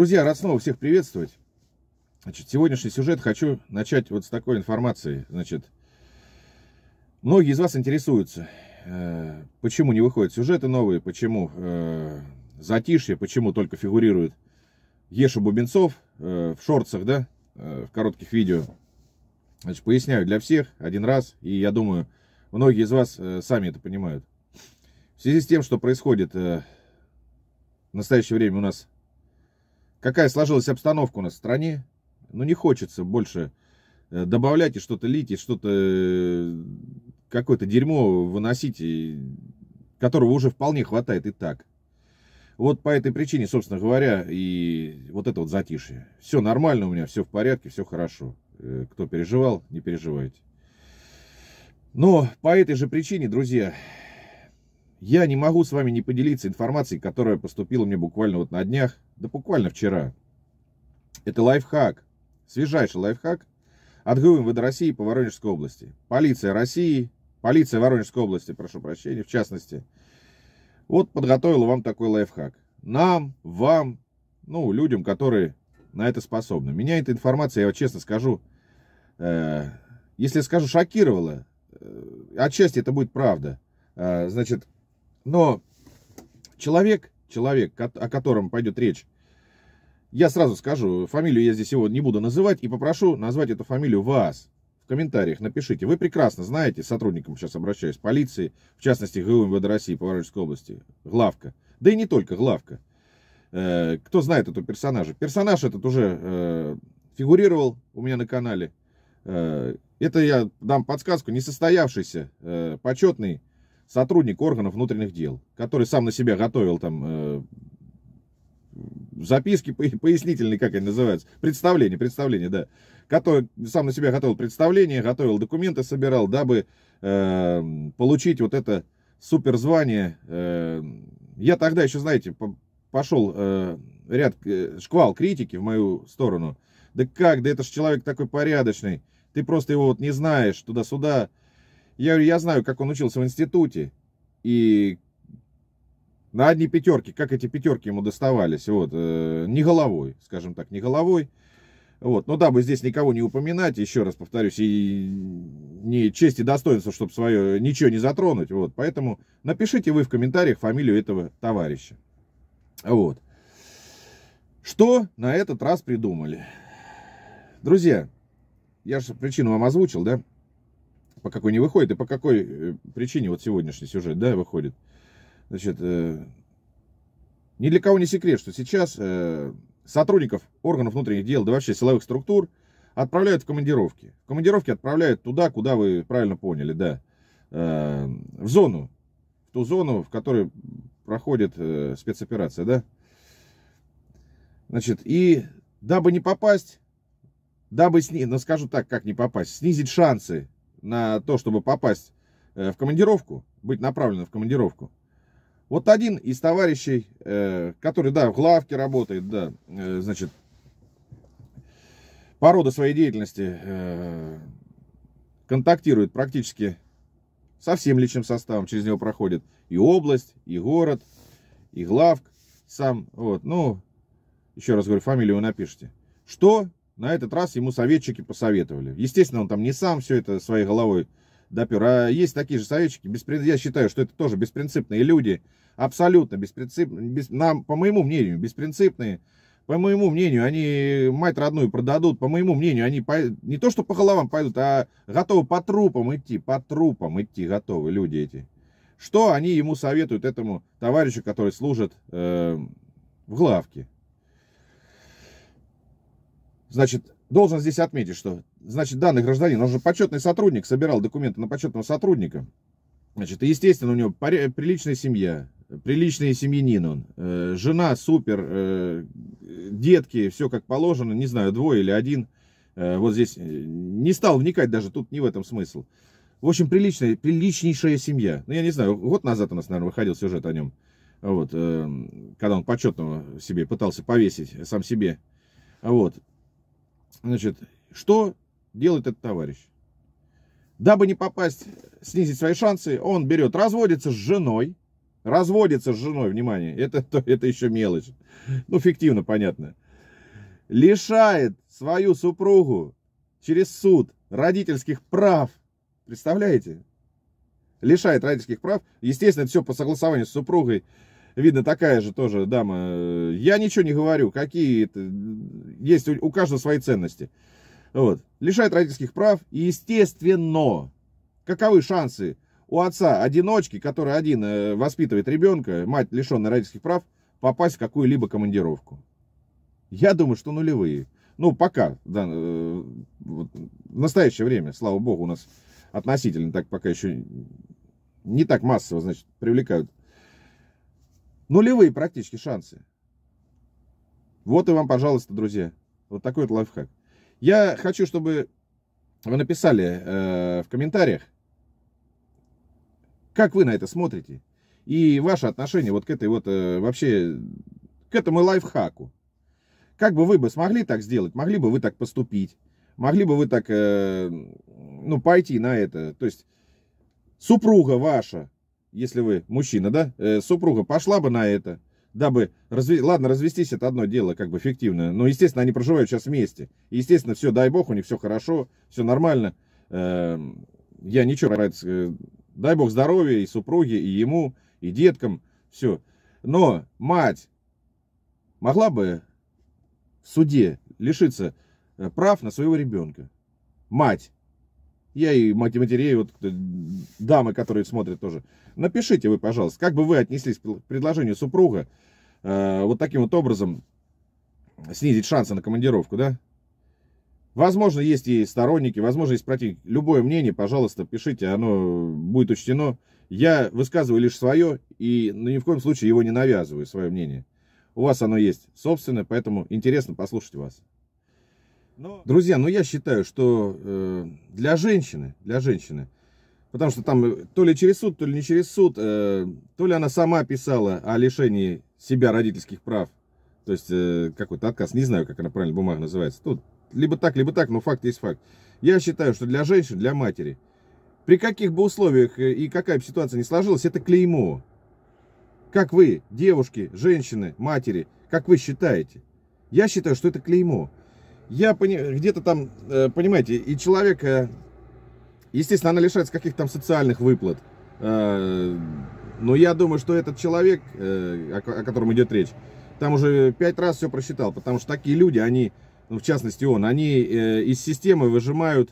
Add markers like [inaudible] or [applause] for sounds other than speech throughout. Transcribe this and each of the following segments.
Друзья, рад снова всех приветствовать. Значит, сегодняшний сюжет хочу начать вот с такой информации. Значит, многие из вас интересуются, э, почему не выходят сюжеты новые, почему э, затишье, почему только фигурирует Еша Бубенцов э, в шорцах, да, э, в коротких видео. Значит, поясняю для всех один раз, и я думаю, многие из вас э, сами это понимают. В связи с тем, что происходит э, в настоящее время у нас какая сложилась обстановка у нас в стране. Ну, не хочется больше э, добавлять и что-то лить, и что-то, э, какое-то дерьмо выносить, которого уже вполне хватает и так. Вот по этой причине, собственно говоря, и вот это вот затишье. Все нормально у меня, все в порядке, все хорошо. Э, кто переживал, не переживайте. Но по этой же причине, друзья, я не могу с вами не поделиться информацией, которая поступила мне буквально вот на днях, да буквально вчера. Это лайфхак, свежайший лайфхак от ГУ МВД России по Воронежской области. Полиция России, полиция Воронежской области, прошу прощения, в частности, вот подготовила вам такой лайфхак. Нам, вам, ну, людям, которые на это способны. Меня эта информация, я вот честно скажу, э, если скажу шокировала, э, отчасти это будет правда. Э, значит, но человек, человек, о котором пойдет речь, я сразу скажу, фамилию я здесь его не буду называть и попрошу назвать эту фамилию вас. В комментариях напишите. Вы прекрасно знаете, сотрудникам сейчас обращаюсь, полиции, в частности ГУ МВД России по Воронежской области, главка. Да и не только главка. Э, кто знает этого персонажа? Персонаж этот уже э, фигурировал у меня на канале. Э, это я дам подсказку, несостоявшийся, почетный сотрудник органов внутренних дел, который сам на себя готовил там э, записки пояснительные, как они называются, представление, представление, да, который сам на себя готовил представление, готовил документы, собирал, дабы э, получить вот это суперзвание. Э, я тогда еще, знаете, пошел э, ряд э, шквал критики в мою сторону. Да как, да это же человек такой порядочный, ты просто его вот не знаешь туда-сюда, я говорю, я знаю, как он учился в институте. И на одни пятерки, как эти пятерки ему доставались, вот, э, не головой, скажем так, не головой. Вот, ну дабы здесь никого не упоминать, еще раз повторюсь, и не честь и достоинство, чтобы свое ничего не затронуть, вот, поэтому напишите вы в комментариях фамилию этого товарища. Вот. Что на этот раз придумали? Друзья, я же причину вам озвучил, да? по какой не выходит и по какой э, причине вот сегодняшний сюжет, да, выходит. Значит, э, ни для кого не секрет, что сейчас э, сотрудников органов внутренних дел, да вообще силовых структур отправляют в командировки. командировки отправляют туда, куда вы правильно поняли, да, э, в зону, в ту зону, в которой проходит э, спецоперация, да. Значит, и дабы не попасть, дабы снизить, ну скажу так, как не попасть, снизить шансы на то, чтобы попасть э, в командировку, быть направленным в командировку. Вот один из товарищей, э, который, да, в главке работает, да, э, значит, по роду своей деятельности контактирует практически со всем личным составом. Через него проходит и область, и город, и главк сам. Вот, ну, еще раз говорю, фамилию вы напишите. Что на этот раз ему советчики посоветовали. Естественно, он там не сам все это своей головой допер. А есть такие же советчики, бесприн... я считаю, что это тоже беспринципные люди, абсолютно беспринципные, бес... нам, по моему мнению, беспринципные. По моему мнению, они мать родную продадут. По моему мнению, они по... не то что по головам пойдут, а готовы по трупам идти, по трупам идти готовы люди эти. Что они ему советуют, этому товарищу, который служит э, в главке? Значит, должен здесь отметить, что, значит, данный гражданин, он же почетный сотрудник, собирал документы на почетного сотрудника. Значит, естественно, у него приличная семья, приличный семьянин он, э, жена супер, э, детки, все как положено, не знаю, двое или один. Э, вот здесь не стал вникать даже, тут не в этом смысл. В общем, приличная, приличнейшая семья. Ну, я не знаю, год назад у нас, наверное, выходил сюжет о нем. Вот, эм, когда он почетного себе пытался повесить сам себе. Вот, Значит, что делает этот товарищ? Дабы не попасть, снизить свои шансы, он берет, разводится с женой. Разводится с женой, внимание, это, [laughs] это еще мелочь. Ну, фиктивно, понятно. Лишает свою супругу через суд родительских прав. Представляете? Лишает родительских прав. Естественно, это все по согласованию с супругой видно, такая же тоже дама. Я ничего не говорю, какие это... Есть у, у каждого свои ценности. Вот. Лишает родительских прав. И, естественно, каковы шансы у отца-одиночки, который один э, воспитывает ребенка, мать, лишенная родительских прав, попасть в какую-либо командировку? Я думаю, что нулевые. Ну, пока, да, э, вот, в настоящее время, слава богу, у нас относительно так пока еще не так массово, значит, привлекают нулевые практически шансы. Вот и вам, пожалуйста, друзья. Вот такой вот лайфхак. Я хочу, чтобы вы написали э, в комментариях, как вы на это смотрите. И ваше отношение вот к этой вот э, вообще, к этому лайфхаку. Как бы вы бы смогли так сделать? Могли бы вы так поступить? Могли бы вы так, э, ну, пойти на это? То есть, супруга ваша если вы мужчина, да, э, супруга пошла бы на это, дабы, разве... ладно, развестись это одно дело, как бы фиктивно, но, естественно, они проживают сейчас вместе, естественно, все, дай бог, у них все хорошо, все нормально, э, я ничего про э, дай бог здоровья и супруге, и ему, и деткам, все, но мать могла бы в суде лишиться э, прав на своего ребенка, мать, я и матерей, вот э, дамы, которые смотрят тоже, напишите вы, пожалуйста, как бы вы отнеслись к предложению супруга э, вот таким вот образом снизить шансы на командировку, да? Возможно, есть и сторонники, возможно, есть противники. Любое мнение, пожалуйста, пишите, оно будет учтено. Я высказываю лишь свое и ну, ни в коем случае его не навязываю, свое мнение. У вас оно есть собственное, поэтому интересно послушать вас. Друзья, ну я считаю, что э, для женщины, для женщины, потому что там э, то ли через суд, то ли не через суд, э, то ли она сама писала о лишении себя родительских прав, то есть э, какой-то отказ, не знаю, как она правильно бумага называется. Тут либо так, либо так, но факт есть факт. Я считаю, что для женщин, для матери, при каких бы условиях э, и какая бы ситуация ни сложилась, это клеймо. Как вы, девушки, женщины, матери, как вы считаете? Я считаю, что это клеймо я где-то там, э, понимаете, и человек, э, естественно, она лишается каких-то там социальных выплат. Э, но я думаю, что этот человек, о котором идет речь, там уже пять раз все просчитал, потому что такие люди, они, ну, в частности он, они из системы выжимают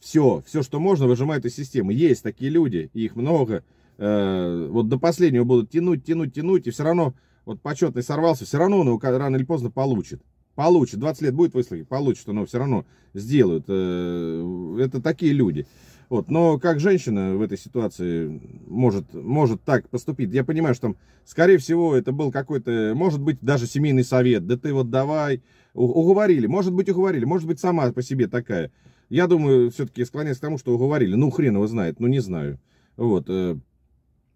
все, все, что можно, выжимают из системы. Есть такие люди, их много. Вот до последнего будут тянуть, тянуть, тянуть, и все равно, вот почетный сорвался, все равно он его рано или поздно получит получит, 20 лет будет выслуги, получит, но все равно сделают. Э, это такие люди. Вот. Но как женщина в этой ситуации может, может так поступить? Я понимаю, что там, скорее всего, это был какой-то, может быть, даже семейный совет. Да ты вот давай. Уговорили. Может быть, уговорили. Может быть, сама по себе такая. Я думаю, все-таки склоняюсь к тому, что уговорили. Ну, хрен его знает. Ну, не знаю. Вот. Э,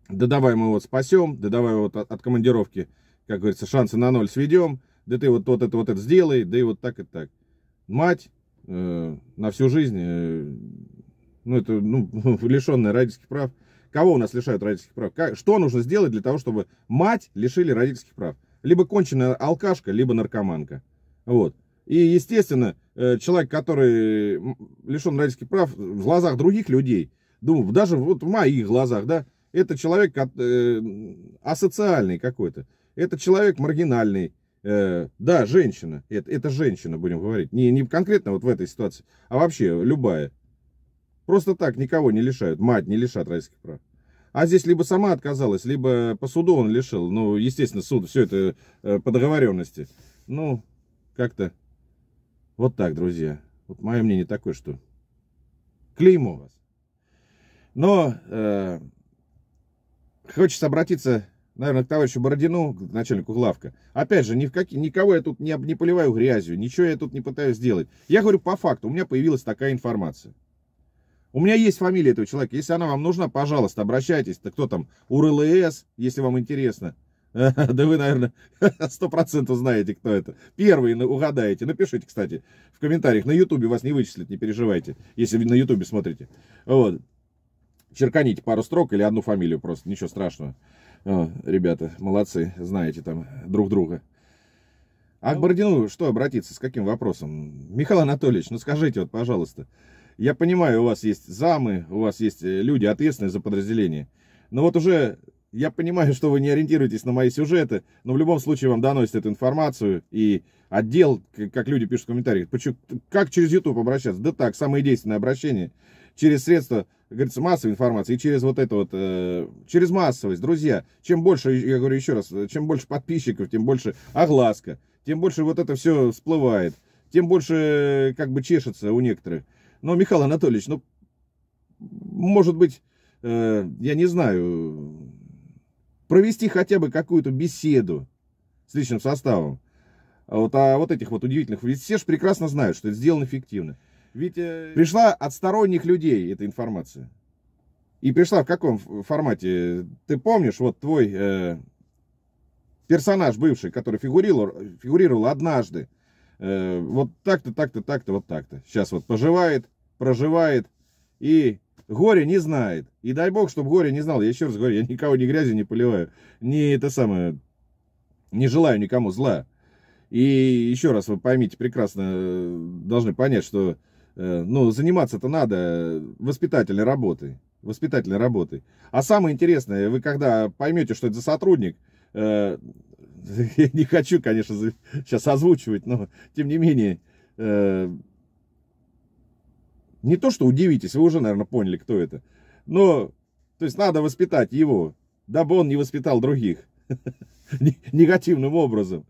да давай мы вот спасем. Да давай вот от, от командировки, как говорится, шансы на ноль сведем да ты вот, вот это вот это сделай, да и вот так и так. Мать э, на всю жизнь, э, ну это ну, [laughs] лишенная родительских прав. Кого у нас лишают родительских прав? Как, что нужно сделать для того, чтобы мать лишили родительских прав? Либо конченая алкашка, либо наркоманка. Вот. И, естественно, э, человек, который лишен родительских прав в глазах других людей, думаю, даже вот в моих глазах, да, это человек э, асоциальный какой-то, это человек маргинальный, э, да, женщина, это, это женщина, будем говорить, не, не конкретно вот в этой ситуации, а вообще любая. Просто так никого не лишают, мать не лишат родительских прав. А здесь либо сама отказалась, либо по суду он лишил. Ну, естественно, суд, все это э, по договоренности. Ну, как-то вот так, друзья. Вот мое мнение такое, что клеймо вас. Но э, хочется обратиться наверное, к товарищу Бородину, к начальнику главка. Опять же, ни в какие, никого я тут не, не поливаю грязью, ничего я тут не пытаюсь сделать. Я говорю по факту, у меня появилась такая информация. У меня есть фамилия этого человека. Если она вам нужна, пожалуйста, обращайтесь. Да кто там? УРЛС, если вам интересно. Да вы, наверное, [laughs] сто процентов знаете, кто это. Первые угадаете. Напишите, кстати, в комментариях. На Ютубе вас не вычислят, не переживайте, если вы на Ютубе смотрите. Вот. Черканите пару строк или одну фамилию просто, ничего страшного. О, ребята, молодцы, знаете там друг друга. А к ну. Бородину что обратиться, с каким вопросом? Михаил Анатольевич, ну скажите вот, пожалуйста. Я понимаю, у вас есть замы, у вас есть э, люди, ответственные за подразделение. Но вот уже я понимаю, [laughs] что вы не ориентируетесь на мои сюжеты, но в любом случае вам доносят эту информацию, и отдел, как люди пишут в комментариях, как через YouTube обращаться? Да так, самое действенное обращение – через средства, как говорится, массовой информации и через вот это вот, э, через массовость, друзья. Чем больше, я говорю еще раз, чем больше подписчиков, тем больше огласка, тем больше вот это все всплывает, тем больше э, как бы чешется у некоторых. Но, Михаил Анатольевич, ну, может быть, э, я не знаю, провести хотя бы какую-то беседу с личным составом. Вот, а вот этих вот удивительных, ведь все же прекрасно знают, что это сделано эффективно. Ведь... Э, пришла от сторонних людей эта информация. И пришла в каком формате? Ты помнишь, вот твой э, персонаж бывший, который фигурировал, фигурировал однажды, э, вот так-то, так-то, так-то, вот так-то. Сейчас вот поживает, проживает и горе не знает. И дай бог, чтобы горе не знал. Я еще раз говорю, я никого ни грязи не поливаю, ни это самое, не желаю никому зла. И еще раз вы поймите прекрасно, э, должны понять, что Э, ну, заниматься-то надо воспитательной работой. Воспитательной работой. А самое интересное, вы когда поймете, что это за сотрудник, э, [laughs] я не хочу, конечно, сейчас озвучивать, но тем не менее, э, не то, что удивитесь, вы уже, наверное, поняли, кто это. Но, то есть, надо воспитать его, дабы он не воспитал других [laughs] негативным образом.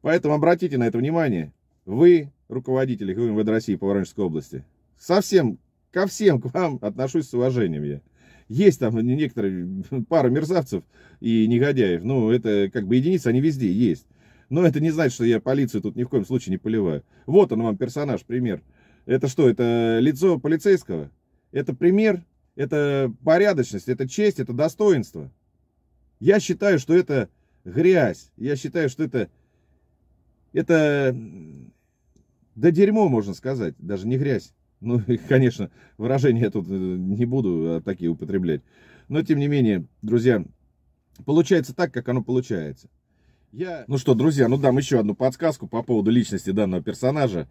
Поэтому обратите на это внимание. Вы руководителей МВД России по Воронежской области. Совсем, ко всем к вам отношусь с уважением я. Есть там некоторые, [laughs] пара мерзавцев и негодяев, ну, это как бы единицы, они везде есть. Но это не значит, что я полицию тут ни в коем случае не поливаю. Вот он вам персонаж, пример. Это что, это лицо полицейского? Это пример, это порядочность, это честь, это достоинство. Я считаю, что это грязь. Я считаю, что это, это да дерьмо, можно сказать, даже не грязь. Ну, [laughs] конечно, выражения я тут э, не буду а, такие употреблять. Но, тем не менее, друзья, получается так, как оно получается. Я... Ну что, друзья, ну дам еще одну подсказку по поводу личности данного персонажа.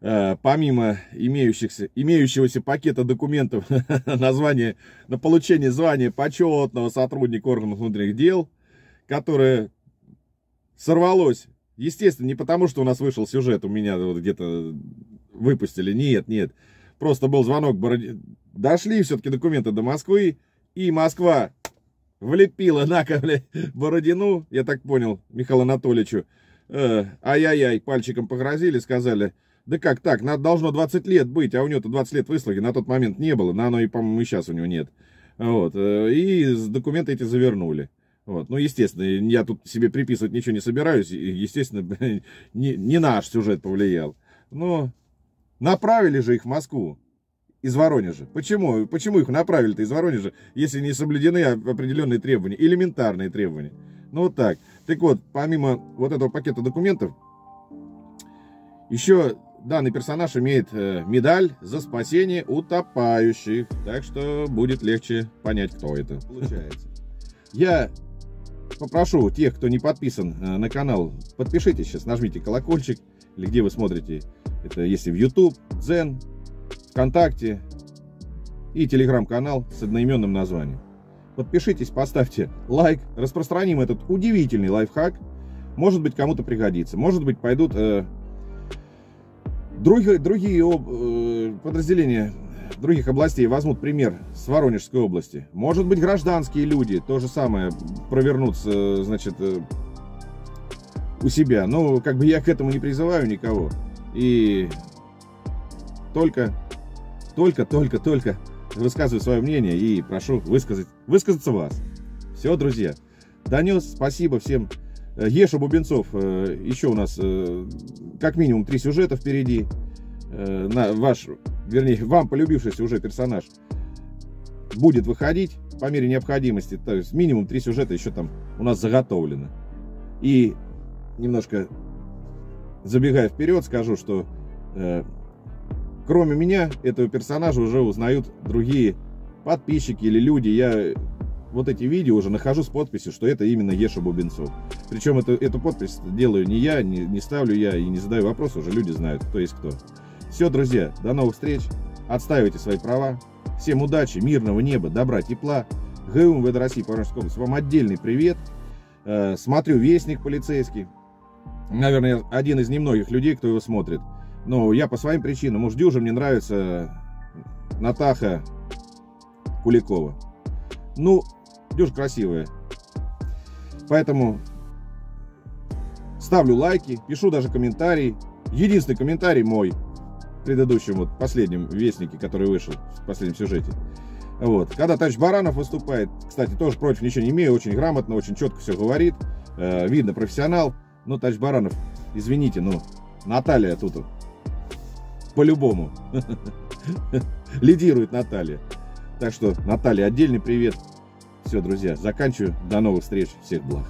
Э, помимо имеющихся, имеющегося пакета документов [laughs] на, на получение звания почетного сотрудника органов внутренних дел, которое сорвалось Естественно, не потому, что у нас вышел сюжет, у меня вот где-то выпустили. Нет, нет. Просто был звонок. Дошли все-таки документы до Москвы. И Москва влепила на ковле Бородину, я так понял, Михаилу Анатольевичу. Э, Ай-яй-яй, пальчиком погрозили, сказали, да как так, надо должно 20 лет быть, а у него-то 20 лет выслуги на тот момент не было, на оно и, по-моему, и сейчас у него нет. Вот, э, и документы эти завернули. Вот. Ну, естественно, я тут себе приписывать ничего не собираюсь. Естественно, [laughs] не, не наш сюжет повлиял. Но направили же их в Москву из Воронежа. Почему? Почему их направили-то из Воронежа, если не соблюдены определенные требования, элементарные требования? Ну вот так. Так вот, помимо вот этого пакета документов, еще данный персонаж имеет э, медаль за спасение утопающих. Так что будет легче понять, кто это. Получается. Я попрошу тех, кто не подписан э, на канал, подпишитесь сейчас, нажмите колокольчик, или где вы смотрите, это если в YouTube, Дзен, ВКонтакте и телеграм-канал с одноименным названием. Подпишитесь, поставьте лайк, распространим этот удивительный лайфхак. Может быть, кому-то пригодится. Может быть, пойдут э, другие, другие э, подразделения других областей возьмут пример с Воронежской области. Может быть, гражданские люди то же самое провернутся, значит, э, у себя. Но как бы я к этому не призываю никого. И только, только, только, только высказываю свое мнение и прошу высказать, высказаться вас. Все, друзья. Донес. Спасибо всем. Э, Еша Бубенцов. Э, еще у нас как минимум три сюжета впереди. На ваш вернее, вам полюбившийся уже персонаж будет выходить по мере необходимости, то есть минимум три сюжета еще там у нас заготовлены. И немножко забегая вперед, скажу, что э, кроме меня этого персонажа уже узнают другие подписчики или люди. Я вот эти видео уже нахожу с подписью, что это именно Еша Бубенцов. Причем эту, эту подпись делаю не я, не, не ставлю я и не задаю вопрос, уже люди знают, кто есть кто. Все, друзья, до новых встреч. Отстаивайте свои права. Всем удачи, мирного неба, добра, тепла. ГУ МВД России по Воронежской области вам отдельный привет. Э, смотрю «Вестник полицейский». Наверное, один из немногих людей, кто его смотрит. Но я по своим причинам, уж дюже мне нравится Натаха Куликова. Ну, дюж красивая. Поэтому ставлю лайки, пишу даже комментарии. Единственный комментарий мой – предыдущем, вот последнем вестнике, который вышел, в последнем сюжете. Вот. Когда Тач Баранов выступает, кстати, тоже против ничего не имею, очень грамотно, очень четко все говорит, э, видно профессионал. но Тач Баранов, извините, но ну, Наталья тут по-любому [laughs] лидирует Наталья. Так что, Наталья, отдельный привет. Все, друзья, заканчиваю. До новых встреч. Всех благ.